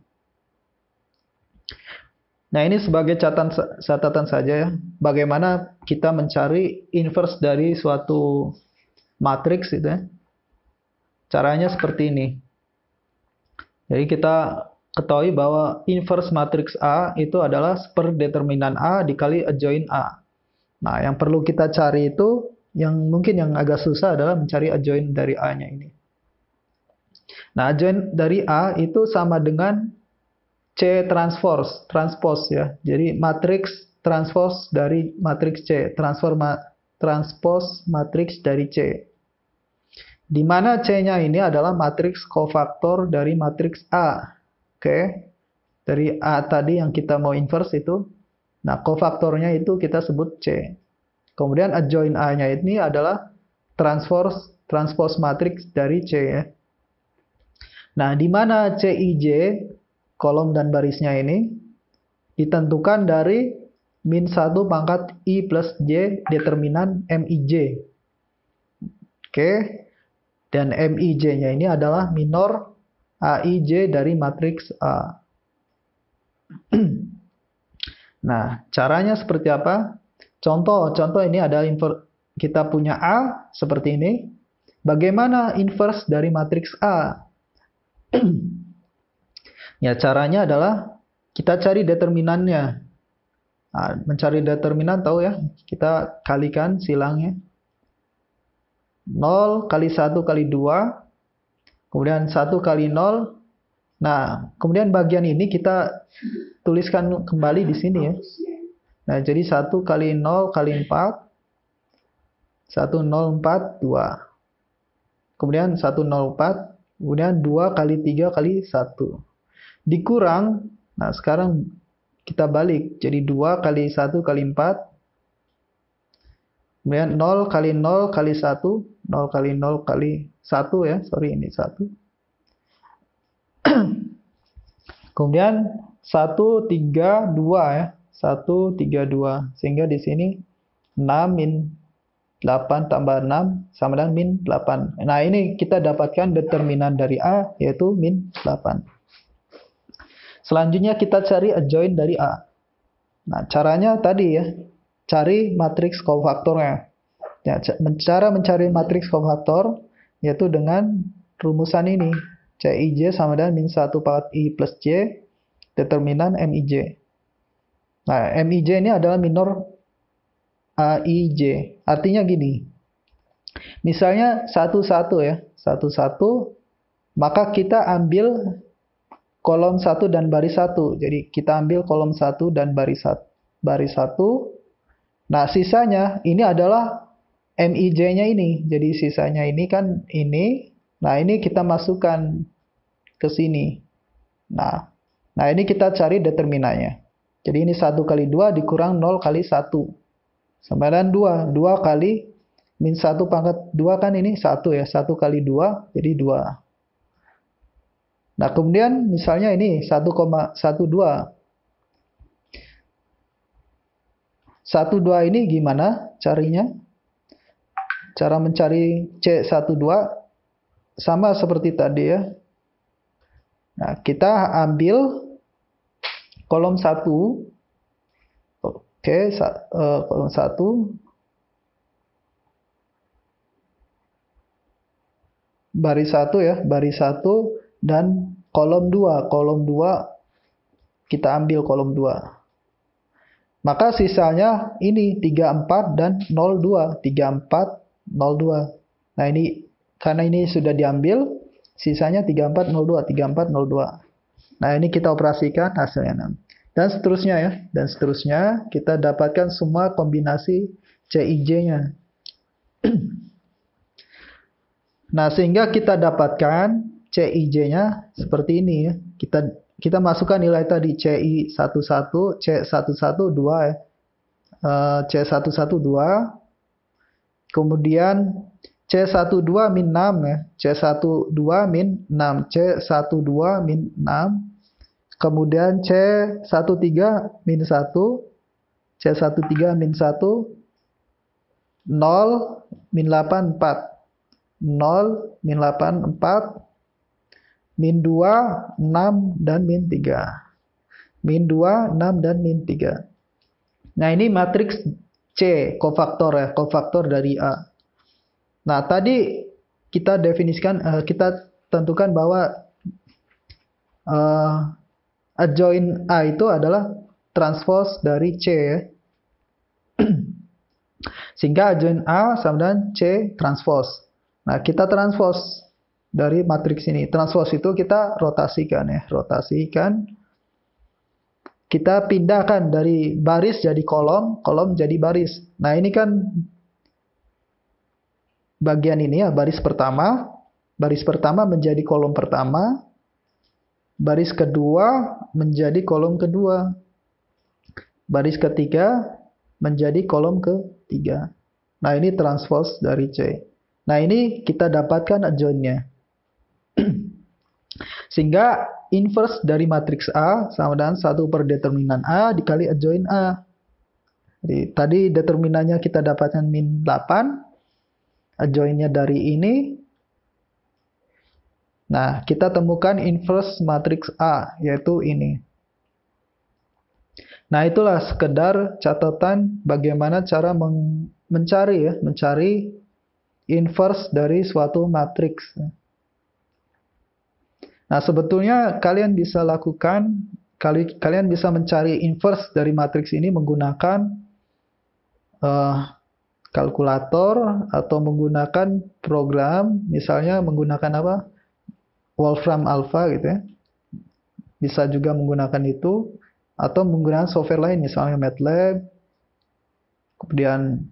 Nah, ini sebagai catatan catatan saja ya, bagaimana kita mencari inverse dari suatu matriks itu ya. Caranya seperti ini. Jadi kita ketahui bahwa inverse matriks A itu adalah per determinan A dikali adjoint A. Nah, yang perlu kita cari itu yang mungkin yang agak susah adalah mencari adjoint dari A-nya ini. Nah, adjoint dari A itu sama dengan C transpose, transpose ya. Jadi matriks transpose dari matriks C, transforma transpose matriks dari C. Di mana C-nya ini adalah matriks kofaktor dari matriks A. Oke. Dari A tadi yang kita mau inverse itu. Nah, kofaktornya itu kita sebut C. Kemudian adjoint A-nya ini adalah transpose transpose matriks dari C ya. Nah, di mana CIJ kolom dan barisnya ini ditentukan dari min 1 pangkat I plus J determinan MIJ. Oke, dan MIJ-nya ini adalah minor AIJ dari matriks A. nah, caranya seperti apa? Contoh, contoh ini ada infer kita punya A seperti ini. Bagaimana inverse dari matriks A? Ya, caranya adalah kita cari determinannya. Nah, mencari determinan tahu ya, kita kalikan silangnya. 0 kali 1 kali 2, kemudian 1 kali 0. Nah, kemudian bagian ini kita tuliskan kembali di sini ya. Nah, jadi 1 kali 0 kali 4, 1, 0, 4, 2. Kemudian 1, 0, 4, kemudian 2 kali 3 kali 1 dikurang. Nah, sekarang kita balik. Jadi 2 kali 1 kali 4. Kemudian 0 kali 0 kali 1. 0 kali 0 kali 1 ya. Sorry, ini 1. Kemudian 1, 3, 2 ya. 1, 3, 2. Sehingga di sini 6 min 8 tambah 6 sama dengan min 8. Nah, ini kita dapatkan determinan dari A, yaitu min 8. Selanjutnya kita cari adjoint dari A. Nah, caranya tadi ya, cari matriks kofaktornya. Ya, cara mencari matriks kofaktor yaitu dengan rumusan ini. CIJ sama dengan min 1 pangkat I plus J, determinan MIJ. Nah, MIJ ini adalah minor AIJ. Artinya gini, misalnya 1-1 ya, 1-1, maka kita ambil kolom 1 dan baris 1. Jadi kita ambil kolom 1 dan baris 1. Baris 1. Nah, sisanya ini adalah MIJ-nya ini. Jadi sisanya ini kan ini. Nah, ini kita masukkan ke sini. Nah, nah ini kita cari determinannya. Jadi ini 1 kali 2 dikurang 0 kali 1. Sama dengan 2. 2 kali min 1 pangkat 2 kan ini 1 ya. 1 kali 2 jadi 2. Nah, kemudian misalnya ini 1,12. 12 ini gimana carinya? Cara mencari C12 sama seperti tadi ya. Nah, kita ambil kolom 1. Oke, eh, kolom 1. Baris 1 ya, baris 1 dan kolom 2. Kolom 2 kita ambil kolom 2. Maka sisanya ini 34 dan 02. 34, 02. Nah ini karena ini sudah diambil, sisanya 34 02, 34 02. Nah ini kita operasikan hasilnya 6. Dan seterusnya ya, dan seterusnya kita dapatkan semua kombinasi CIJ-nya. nah sehingga kita dapatkan CIJ-nya seperti ini ya. Kita kita masukkan nilai tadi CI11, C112 ya. Eh, C112 kemudian C12 min 6 ya. C12 min 6, C12 min 6 kemudian C13 min 1 C13 min 1 0 min 8 4 0 min 8 4 min 2, 6, dan min 3. Min 2, 6, dan min 3. Nah, ini matriks C, kofaktor ya, kofaktor dari A. Nah, tadi kita definisikan, uh, kita tentukan bahwa uh, eh, adjoint A itu adalah transpose dari C ya. Sehingga adjoint A sama dengan C transpose. Nah, kita transpose dari matriks ini. Transpose itu kita rotasikan ya, rotasikan. Kita pindahkan dari baris jadi kolom, kolom jadi baris. Nah ini kan bagian ini ya, baris pertama. Baris pertama menjadi kolom pertama. Baris kedua menjadi kolom kedua. Baris ketiga menjadi kolom ketiga. Nah ini transpose dari C. Nah ini kita dapatkan adjoinnya. Sehingga inverse dari matriks A sama dengan 1 per determinan A dikali adjoin A. Jadi, tadi determinannya kita dapatkan min 8, adjoinnya dari ini. Nah, kita temukan inverse matriks A, yaitu ini. Nah, itulah sekedar catatan bagaimana cara mencari ya, mencari inverse dari suatu matriks. Nah, sebetulnya kalian bisa lakukan, kali, kalian bisa mencari inverse dari matriks ini menggunakan uh, kalkulator atau menggunakan program, misalnya menggunakan apa? Wolfram Alpha gitu ya. Bisa juga menggunakan itu atau menggunakan software lain misalnya MATLAB, kemudian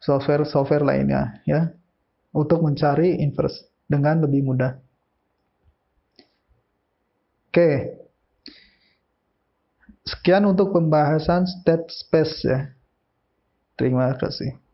software-software lainnya ya untuk mencari inverse dengan lebih mudah. Oke. Sekian untuk pembahasan state space ya. Terima kasih.